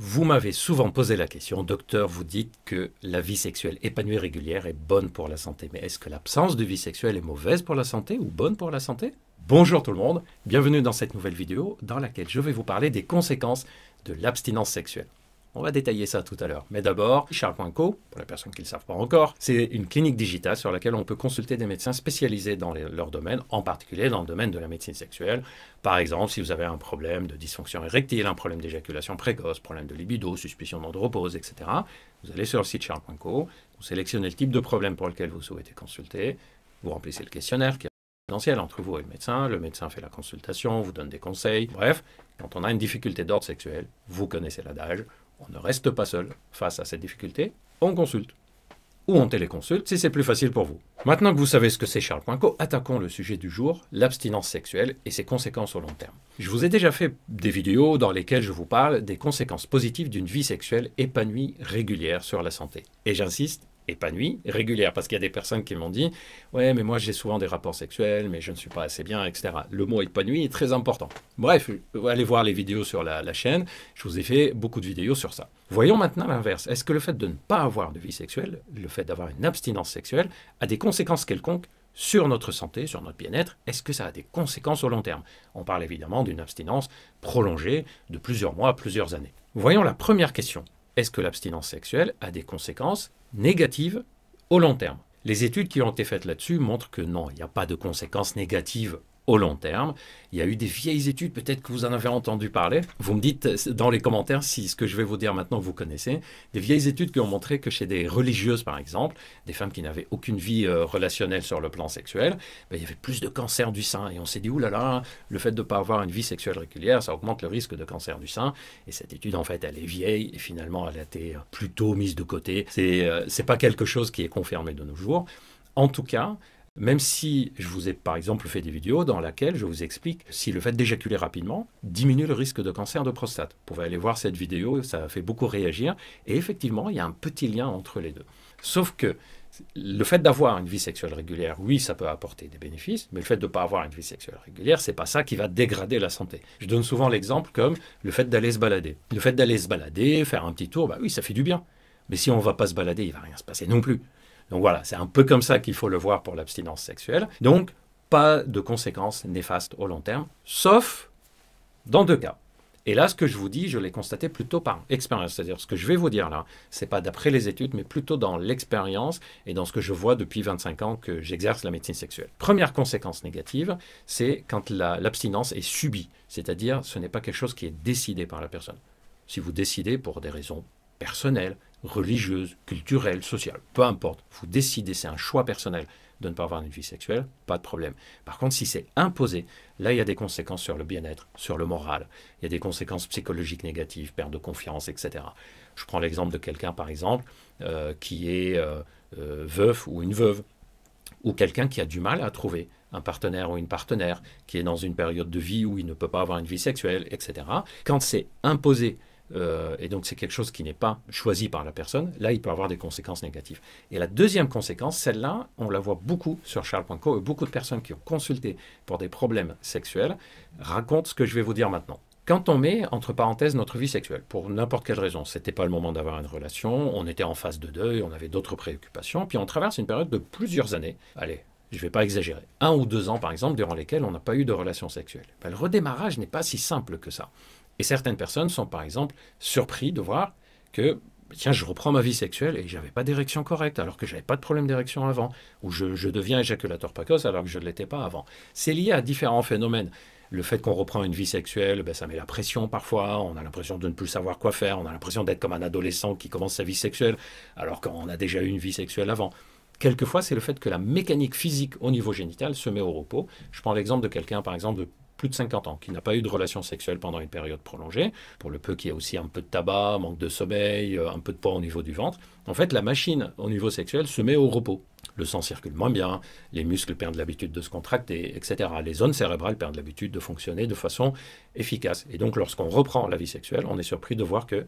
Vous m'avez souvent posé la question, docteur, vous dites que la vie sexuelle épanouie régulière est bonne pour la santé. Mais est-ce que l'absence de vie sexuelle est mauvaise pour la santé ou bonne pour la santé Bonjour tout le monde, bienvenue dans cette nouvelle vidéo dans laquelle je vais vous parler des conséquences de l'abstinence sexuelle. On va détailler ça tout à l'heure. Mais d'abord, Charles.co, pour les personnes qui ne le savent pas encore, c'est une clinique digitale sur laquelle on peut consulter des médecins spécialisés dans leur domaine, en particulier dans le domaine de la médecine sexuelle. Par exemple, si vous avez un problème de dysfonction érectile, un problème d'éjaculation précoce, problème de libido, suspicion d'andropause, etc., vous allez sur le site Charles.co, vous sélectionnez le type de problème pour lequel vous souhaitez consulter, vous remplissez le questionnaire qui est confidentiel entre vous et le médecin, le médecin fait la consultation, vous donne des conseils, bref, quand on a une difficulté d'ordre sexuel, vous connaissez l'adage, on ne reste pas seul face à cette difficulté, on consulte. Ou on téléconsulte si c'est plus facile pour vous. Maintenant que vous savez ce que c'est Charles Poinco, attaquons le sujet du jour, l'abstinence sexuelle et ses conséquences au long terme. Je vous ai déjà fait des vidéos dans lesquelles je vous parle des conséquences positives d'une vie sexuelle épanouie, régulière sur la santé. Et j'insiste, épanouie, régulière, parce qu'il y a des personnes qui m'ont dit Ouais, mais moi j'ai souvent des rapports sexuels, mais je ne suis pas assez bien, etc. Le mot épanouie est très important. Bref, euh, allez voir les vidéos sur la, chaîne, je vous ai fait beaucoup de vidéos sur ça. Voyons maintenant l'inverse. Est-ce que le fait de ne pas avoir de vie sexuelle, le fait d'avoir une abstinence sexuelle, a des conséquences quelconques sur notre santé, sur notre bien-être, est-ce que ça a des conséquences au long terme On parle évidemment d'une abstinence prolongée de plusieurs mois, plusieurs années. Voyons la première question. Est-ce que l'abstinence sexuelle a des conséquences négative au long terme. Les études qui ont été faites là-dessus montrent que non, il n'y a pas de conséquences négatives au long terme. Il y a eu des vieilles études, peut-être que vous en avez entendu parler. Vous me dites euh, dans les commentaires si ce que je vais vous dire maintenant vous connaissez. Des vieilles études qui ont montré que chez des religieuses, par exemple, des femmes qui n'avaient aucune vie euh, relationnelle sur le plan sexuel, ben, il y avait plus de cancer du sein. Et on s'est dit, oulala, là là, le fait de ne pas avoir une vie sexuelle régulière, ça augmente le risque de cancer du sein. Et cette étude, en fait, elle est vieille et finalement, elle a été euh, plutôt mise de côté. C'est n'est pas quelque chose qui est confirmé de nos jours. En tout cas, même si je vous ai par exemple fait des vidéos dans lesquelles je vous explique si le fait d'éjaculer rapidement diminue le risque de cancer de prostate. Vous pouvez aller voir cette vidéo, ça fait beaucoup réagir. Et effectivement, il y a un petit lien entre les deux. Sauf que le fait d'avoir une vie sexuelle régulière, oui, ça peut apporter des bénéfices, mais le fait de ne pas avoir une vie sexuelle régulière, n'est pas ça qui va dégrader la santé. Je donne souvent l'exemple comme le fait d'aller se balader. Le fait d'aller se balader, faire un petit tour, bah oui, ça fait du bien. Mais si on ne va pas se balader, il ne va rien se passer non plus. Donc voilà, c'est un peu comme ça qu'il faut le voir pour l'abstinence sexuelle. Donc, pas de conséquences néfastes au long terme, sauf dans deux cas. Et là, ce que je vous dis, je l'ai constaté plutôt par expérience. C'est-à-dire, ce que je vais vous dire là, c'est pas d'après les études, mais plutôt dans l'expérience et dans ce que je vois depuis 25 ans que j'exerce la médecine sexuelle. Première conséquence négative, c'est quand l'abstinence est subie. C'est-à-dire, ce n'est pas quelque chose qui est décidé par la personne. Si vous décidez pour des raisons personnelles, religieuse, culturelle, sociale, peu importe. Vous décidez, c'est un choix personnel de ne pas avoir une vie sexuelle, pas de problème. Par contre, si c'est imposé, là, il y a des conséquences sur le bien-être, sur le moral. Il y a des conséquences psychologiques négatives, perte de confiance, etc. Je prends l'exemple de quelqu'un, par exemple, euh, qui est euh, euh, veuf ou une veuve, ou quelqu'un qui a du mal à trouver un partenaire ou une partenaire, qui est dans une période de vie où il ne peut pas avoir une vie sexuelle, etc. Quand c'est imposé euh, et donc c'est quelque chose qui n'est pas choisi par la personne, là il peut avoir des conséquences négatives. Et la deuxième conséquence, celle-là, on la voit beaucoup sur Charles.co, et beaucoup de personnes qui ont consulté pour des problèmes sexuels racontent ce que je vais vous dire maintenant. Quand on met entre parenthèses notre vie sexuelle, pour n'importe quelle raison, c'était pas le moment d'avoir une relation, on était en phase de deuil, on avait d'autres préoccupations, puis on traverse une période de plusieurs années, allez, je ne vais pas exagérer, un ou deux ans par exemple, durant lesquels on n'a pas eu de relation sexuelle. Ben, le redémarrage n'est pas si simple que ça. Et certaines personnes sont par exemple surpris de voir que tiens, je reprends ma vie sexuelle et je j'avais pas d'érection correcte alors que j'avais pas de problème d'érection avant, ou je, deviens éjaculateur précoce alors que je ne l'étais pas avant. C'est lié à différents phénomènes. Le fait qu'on reprend une vie sexuelle, ben, ça met la pression parfois, on a l'impression de ne plus savoir quoi faire, on a l'impression d'être comme un adolescent qui commence sa vie sexuelle alors qu'on a déjà eu une vie sexuelle avant. Quelquefois, c'est le fait que la mécanique physique au niveau génital se met au repos. Je prends l'exemple de quelqu'un, par exemple, de plus de 50 ans, qui n'a pas eu de relation sexuelle pendant une période prolongée, pour le peu qu'il y a aussi un peu de tabac, manque de sommeil, euh, un peu de poids au niveau du ventre, en fait, la machine au niveau sexuel se met au repos. Le sang circule moins bien, les muscles perdent l'habitude de se contracter, etc. Les zones cérébrales perdent l'habitude de fonctionner de façon efficace. Et donc, lorsqu'on reprend la vie sexuelle, on est surpris de voir que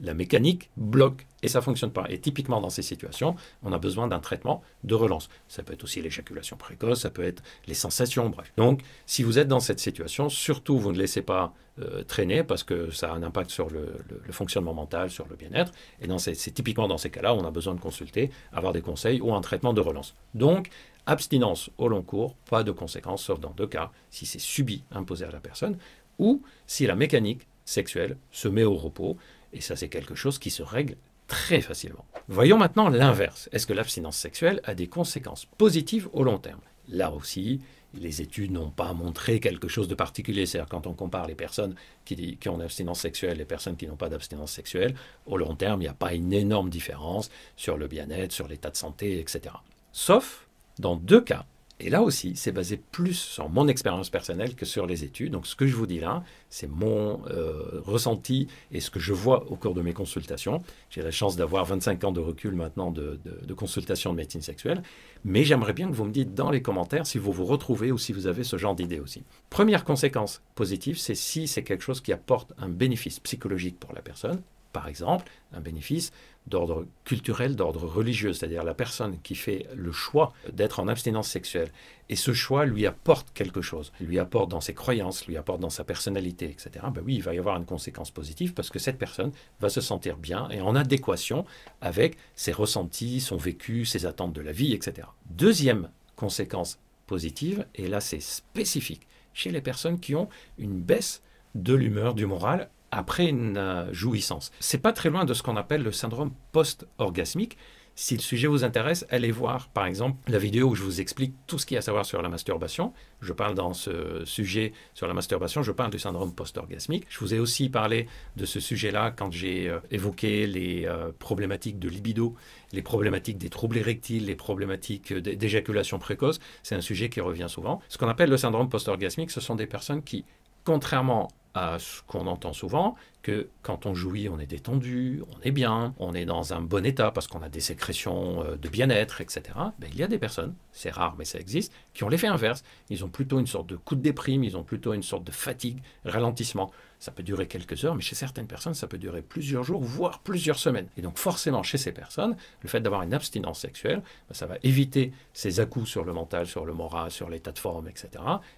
la mécanique bloque et ça fonctionne pas. Et typiquement dans ces situations, on a besoin d'un traitement de relance. Ça peut être aussi l'éjaculation précoce, ça peut être les sensations, bref. Donc si vous êtes dans cette situation, surtout vous ne laissez pas euh, traîner parce que ça a un impact sur le, fonctionnement mental, sur le bien-être. Et c'est typiquement dans ces cas-là, on a besoin de consulter, avoir des conseils ou un traitement de relance. Donc abstinence au long cours, pas de conséquences, sauf dans deux cas, si c'est subi, imposé à la personne, ou si la mécanique sexuelle se met au repos et ça, c'est quelque chose qui se règle très facilement. Voyons maintenant l'inverse. Est-ce que l'abstinence sexuelle a des conséquences positives au long terme Là aussi, les études n'ont pas montré quelque chose de particulier. C'est-à-dire, quand on compare les personnes qui, ont une abstinence sexuelle et les personnes qui n'ont pas d'abstinence sexuelle, au long terme, il n'y a pas une énorme différence sur le bien-être, sur l'état de santé, etc. Sauf dans deux cas et là aussi, c'est basé plus sur mon expérience personnelle que sur les études. Donc ce que je vous dis là, c'est mon euh, ressenti et ce que je vois au cours de mes consultations. J'ai la chance d'avoir 25 ans de recul maintenant de, consultations de consultation de médecine sexuelle. Mais j'aimerais bien que vous me dites dans les commentaires si vous vous retrouvez ou si vous avez ce genre d'idée aussi. Première conséquence positive, c'est si c'est quelque chose qui apporte un bénéfice psychologique pour la personne. Par exemple, un bénéfice d'ordre culturel, d'ordre religieux, c'est-à-dire la personne qui fait le choix d'être en abstinence sexuelle. Et ce choix lui apporte quelque chose, lui apporte dans ses croyances, lui apporte dans sa personnalité, etc. Ben oui, il va y avoir une conséquence positive parce que cette personne va se sentir bien et en adéquation avec ses ressentis, son vécu, ses attentes de la vie, etc. Deuxième conséquence positive, et là c'est spécifique, chez les personnes qui ont une baisse de l'humeur, du moral après une euh, jouissance. C'est pas très loin de ce qu'on appelle le syndrome post-orgasmique. Si le sujet vous intéresse, allez voir par exemple la vidéo où je vous explique tout ce qu'il y a à savoir sur la masturbation. Je parle dans ce sujet sur la masturbation, je parle du syndrome post-orgasmique. Je vous ai aussi parlé de ce sujet-là quand j'ai euh, évoqué les euh, problématiques de libido, les problématiques des troubles érectiles, les problématiques d'éjaculation précoce. C'est un sujet qui revient souvent. Ce qu'on appelle le syndrome post-orgasmique, ce sont des personnes qui, contrairement à ce qu'on entend souvent, que quand on jouit, on est détendu, on est bien, on est dans un bon état parce qu'on a des sécrétions euh, de bien-être, etc. Ben, il y a des personnes, c'est rare mais ça existe, qui ont l'effet inverse. Ils ont plutôt une sorte de coup de déprime, ils ont plutôt une sorte de fatigue, ralentissement. Ça peut durer quelques heures, mais chez certaines personnes, ça peut durer plusieurs jours, voire plusieurs semaines. Et donc forcément, chez ces personnes, le fait d'avoir une abstinence sexuelle, ben, ça va éviter ces à sur le mental, sur le moral, sur l'état de forme, etc.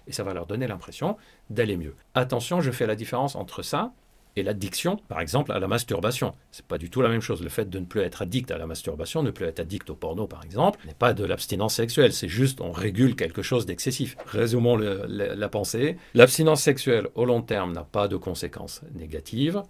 Et ça va leur donner l'impression d'aller mieux. Attention, je fais la différence entre ça et l'addiction, par exemple, à la masturbation. C'est pas du tout la même chose. Le fait de ne plus être addict à la masturbation, ne plus être addict au porno, par exemple, n'est pas de l'abstinence sexuelle. C'est juste, on régule quelque chose d'excessif. Résumons la pensée. L'abstinence sexuelle, au long terme, n'a pas de conséquences négatives,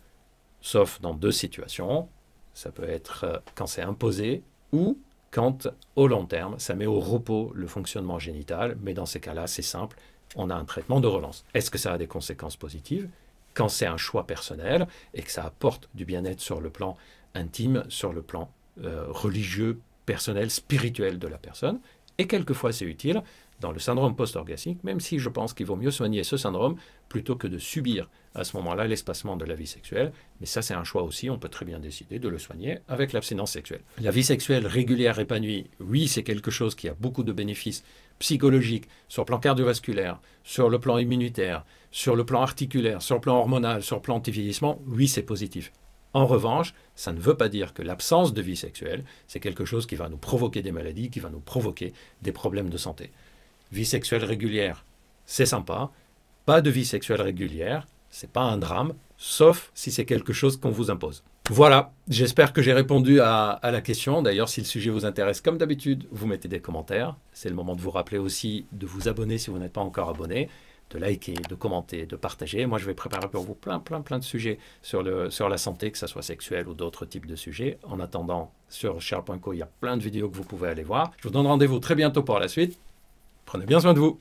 sauf dans deux situations. Ça peut être euh, quand c'est imposé ou quand, au long terme, ça met au repos le fonctionnement génital. Mais dans ces cas-là, c'est simple on a un traitement de relance. Est-ce que ça a des conséquences positives quand c'est un choix personnel et que ça apporte du bien-être sur le plan intime, sur le plan euh, religieux, personnel, spirituel de la personne Et quelquefois c'est utile dans le syndrome post orgasique même si je pense qu'il vaut mieux soigner ce syndrome plutôt que de subir à ce moment-là l'espacement de la vie sexuelle. Mais ça, c'est un choix aussi, on peut très bien décider de le soigner avec l'abstinence sexuelle. La vie sexuelle régulière épanouie, oui, c'est quelque chose qui a beaucoup de bénéfices psychologiques sur le plan cardiovasculaire, sur le plan immunitaire, sur le plan articulaire, sur le plan hormonal, sur le plan anti-vieillissement, oui, c'est positif. En revanche, ça ne veut pas dire que l'absence de vie sexuelle, c'est quelque chose qui va nous provoquer des maladies, qui va nous provoquer des problèmes de santé vie sexuelle régulière, c'est sympa. Pas de vie sexuelle régulière, c'est pas un drame, sauf si c'est quelque chose qu'on vous impose. Voilà, j'espère que j'ai répondu à, la question. D'ailleurs, si le sujet vous intéresse, comme d'habitude, vous mettez des commentaires. C'est le moment de vous rappeler aussi de vous abonner si vous n'êtes pas encore abonné, de liker, de commenter, de partager. Moi, je vais préparer pour vous plein, plein, plein de sujets sur, la santé, que ce soit sexuel ou d'autres types de sujets. En attendant, sur cher.co, il y a plein de vidéos que vous pouvez aller voir. Je vous donne rendez-vous très bientôt pour la suite. Prenez bien soin de vous.